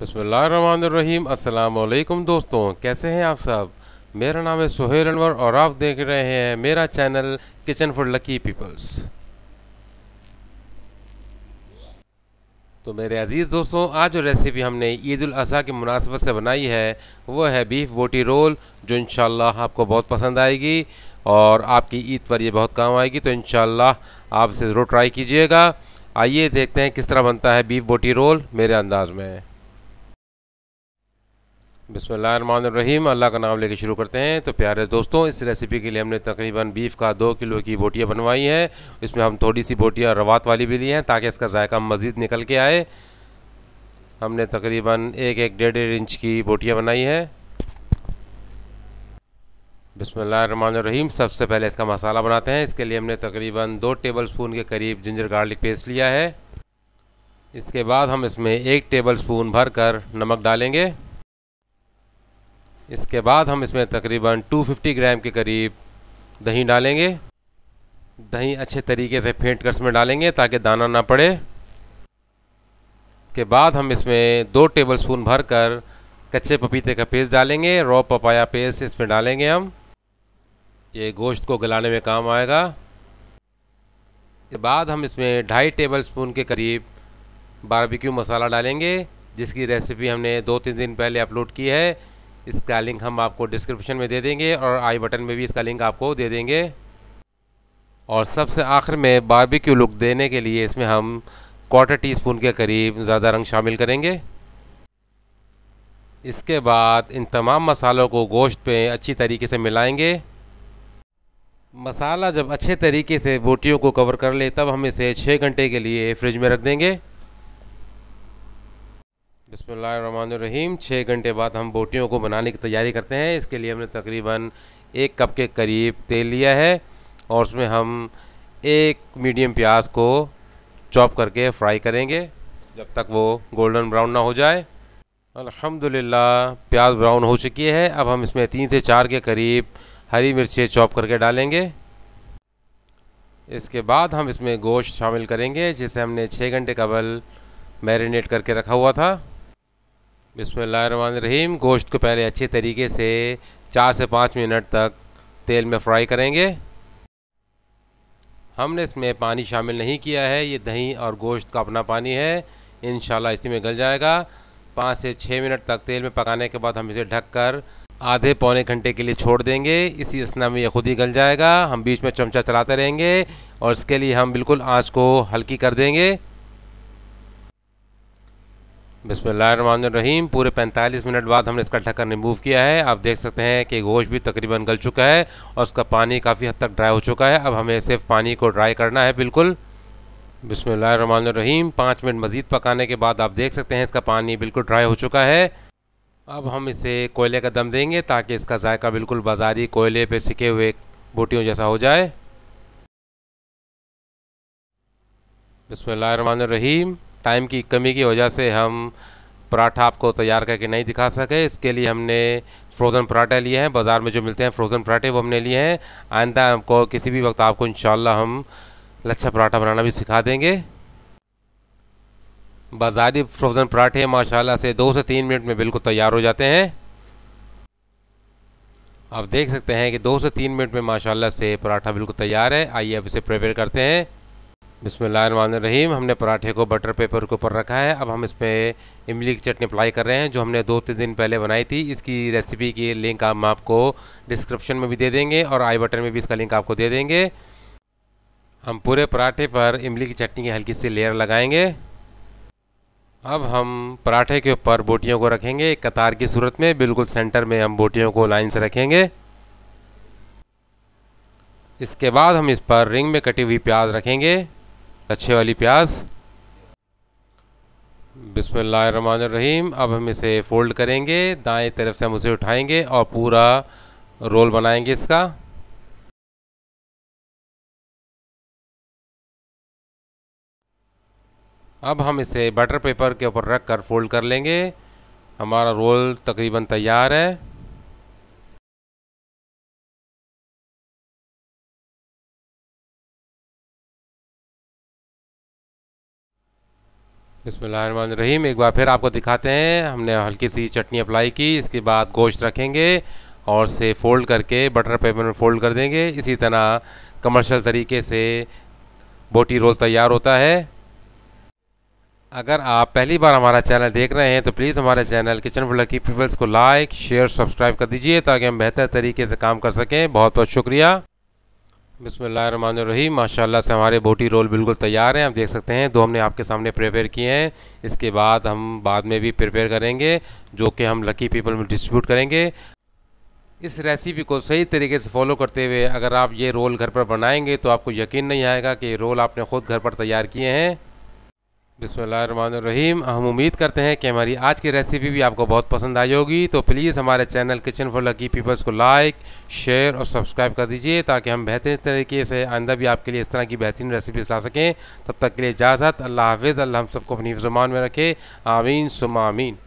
बसमीम अल्लाम दोस्तों कैसे हैं आप सब मेरा नाम है सुहेल अनवर और आप देख रहे हैं मेरा channel kitchen for lucky peoples तो मेरे अज़ीज़ दोस्तों आज जो रेसिपी हमने ईद अजी की मुनासबत से बनाई है वो है बीफ बोटी रोल जो इन आपको बहुत पसंद आएगी और आपकी ईद पर ये बहुत काम आएगी तो इन आप इसे ज़रूर ट्राई कीजिएगा आइए देखते हैं किस तरह बनता है बीफ बोटी रोल मेरे अंदाज में बसमीम अल्लाह का नाम लेके शुरू करते हैं तो प्यारे दोस्तों इस रेसिपी के लिए हमने तकरीबन बीफ का दो किलो की बोटियाँ बनवाई हैं इसमें हम थोड़ी सी बोटियाँ रवात वाली भी ली हैं ताकि इसका जायका मज़ीद निकल के आए हमने तकरीबन एक एक डेढ़ डेढ़ इंच की बोटियाँ बनाई हैं बसमीम सबसे पहले इसका मसाला बनाते हैं इसके लिए हमने तकरीबन दो टेबल स्पून के करीब जिंजर गार्लिक पेस्ट लिया है इसके बाद हम इसमें एक टेबल स्पून भर कर नमक डालेंगे इसके बाद हम इसमें तकरीबन 250 ग्राम के करीब दही डालेंगे दही अच्छे तरीके से फेंट कर इसमें डालेंगे ताकि दाना ना पड़े के बाद हम इसमें दो टेबल स्पून भर कर कच्चे पपीते का पेस्ट डालेंगे रॉ पपाया पेस्ट इसमें डालेंगे हम ये गोश्त को गलाने में काम आएगा के बाद हम इसमें ढाई टेबल स्पून के करीब बारबिक्यू मसाला डालेंगे जिसकी रेसिपी हमने दो तीन दिन पहले अपलोड की है इसका लिंक हम आपको डिस्क्रिप्शन में दे देंगे और आई बटन में भी इसका लिंक आपको दे देंगे और सबसे आखिर में बारबेक्यू लुक देने के लिए इसमें हम क्वार्टर टी स्पून के करीब ज़्यादा रंग शामिल करेंगे इसके बाद इन तमाम मसालों को गोश्त पे अच्छी तरीके से मिलाएंगे मसाला जब अच्छे तरीके से बोटियों को कवर कर ले तब हम इसे छः घंटे के लिए फ्रिज में रख देंगे रहीम छः घंटे बाद हम बोटियों को बनाने की तैयारी करते हैं इसके लिए हमने तकरीबन एक कप के करीब तेल लिया है और उसमें हम एक मीडियम प्याज को चॉप करके फ्राई करेंगे जब तक वो गोल्डन ब्राउन ना हो जाए अल्हम्दुलिल्लाह प्याज ब्राउन हो चुकी है अब हम इसमें तीन से चार के करीब हरी मिर्चें चॉप करके डालेंगे इसके बाद हम इसमें गोश्त शामिल करेंगे जिसे हमने छः घंटे कबल मैरिनेट करके रखा हुआ था रहीम गोश्त को पहले अच्छे तरीके से चार से पाँच मिनट तक तेल में फ्राई करेंगे हमने इसमें पानी शामिल नहीं किया है ये दही और गोश्त का अपना पानी है इन इसी में गल जाएगा पाँच से छः मिनट तक तेल में पकाने के बाद हम इसे ढक कर आधे पौने घंटे के लिए छोड़ देंगे इसी असना में ये खुद ही गल जाएगा हम बीच में चमचा चलाते रहेंगे और इसके लिए हम बिल्कुल आँच को हल्की कर देंगे बिसमीम पूरे 45 मिनट बाद हमने इसका ढक्कन रिमूव किया है आप देख सकते हैं कि गोश भी तकरीबन गल चुका है और उसका पानी काफ़ी हद तक ड्राई हो चुका है अब हमें सिर्फ पानी को ड्राई करना है बिल्कुल बिसमीम पाँच मिनट मज़ीद पकाने के बाद आप देख सकते हैं इसका पानी बिल्कुल ड्राई हो चुका है अब हम इसे कोयले का दम देंगे ताकि इसका जायका बिल्कुल बाजारी कोयले पर सिके हुए बूटियों जैसा हो जाए बिसमीम टाइम की कमी की वजह से हम पराठा आपको तैयार करके नहीं दिखा सके इसके लिए हमने फ्रोज़न पराठे लिए हैं बाज़ार में जो मिलते हैं फ्रोज़न पराठे वो हमने लिए हैं आइंदा हमको किसी भी वक्त आपको इन हम लच्छा पराठा बनाना भी सिखा देंगे बाज़ारी फ्रोज़न पराठे माशाल्लाह से दो से तीन मिनट में बिल्कुल तैयार हो जाते हैं आप देख सकते हैं कि दो से तीन मिनट में माशाल्लाह से पराठा बिल्कुल तैयार है आइए अब इसे प्रिपेयर करते हैं बिसमीम हमने पराठे को बटर पेपर के ऊपर रखा है अब हम इसमें इमली की चटनी अप्लाई कर रहे हैं जो हमने दो तीन दिन पहले बनाई थी इसकी रेसिपी की लिंक हम आपको डिस्क्रिप्शन में भी दे देंगे और आई बटन में भी इसका लिंक आपको दे देंगे हम पूरे पराठे पर इमली की चटनी की हल्की सी लेयर लगाएंगे अब हम पराठे के ऊपर बोटियों को रखेंगे कतार की सूरत में बिल्कुल सेंटर में हम बोटियों को लाइन से रखेंगे इसके बाद हम इस पर रिंग में कटी हुई प्याज रखेंगे लच्छे वाली प्याज बिसमान रहीम अब हम इसे फ़ोल्ड करेंगे दाएं तरफ से हम उसे उठाएंगे और पूरा रोल बनाएंगे इसका अब हम इसे बटर पेपर के ऊपर रख कर फोल्ड कर लेंगे हमारा रोल तकरीबन तैयार है रहीम एक बार फिर आपको दिखाते हैं हमने हल्की सी चटनी अप्लाई की इसके बाद गोश्त रखेंगे और से फोल्ड करके बटर पेपर में फोल्ड कर देंगे इसी तरह कमर्शियल तरीके से बोटी रोल तैयार होता है अगर आप पहली बार हमारा चैनल देख रहे हैं तो प्लीज़ हमारे चैनल किचन लकी पीपल्स को लाइक शेयर सब्सक्राइब कर दीजिए ताकि हम बेहतर तरीके से काम कर सकें बहुत बहुत शुक्रिया रही माशाल्लाह से हमारे बोटी रोल बिल्कुल तैयार हैं आप देख सकते हैं दो हमने आपके सामने प्रिपेयर किए हैं इसके बाद हम बाद में भी प्रिपेयर करेंगे जो कि हम लकी पीपल में डिस्ट्रीब्यूट करेंगे इस रेसिपी को सही तरीके से फॉलो करते हुए अगर आप ये रोल घर पर बनाएंगे तो आपको यकीन नहीं आएगा कि ये रोल आपने ख़ुद घर पर तैयार किए हैं रहीम हम उम्मीद करते हैं कि हमारी आज की रेसिपी भी आपको बहुत पसंद आई होगी तो प्लीज़ हमारे channel kitchen for lucky peoples को लाइक शेयर और सब्सक्राइब कर दीजिए ताकि हम बेहतरीन तरीके से आइंदा भी आपके लिए इस तरह की बेहतरीन रेसिपीज ला सकें तब तक के लिए इजाज़त अल्लाह हाफिज़ अल्लाह हम सबको अपनी ज़ुबान में रखे आमीन आमीन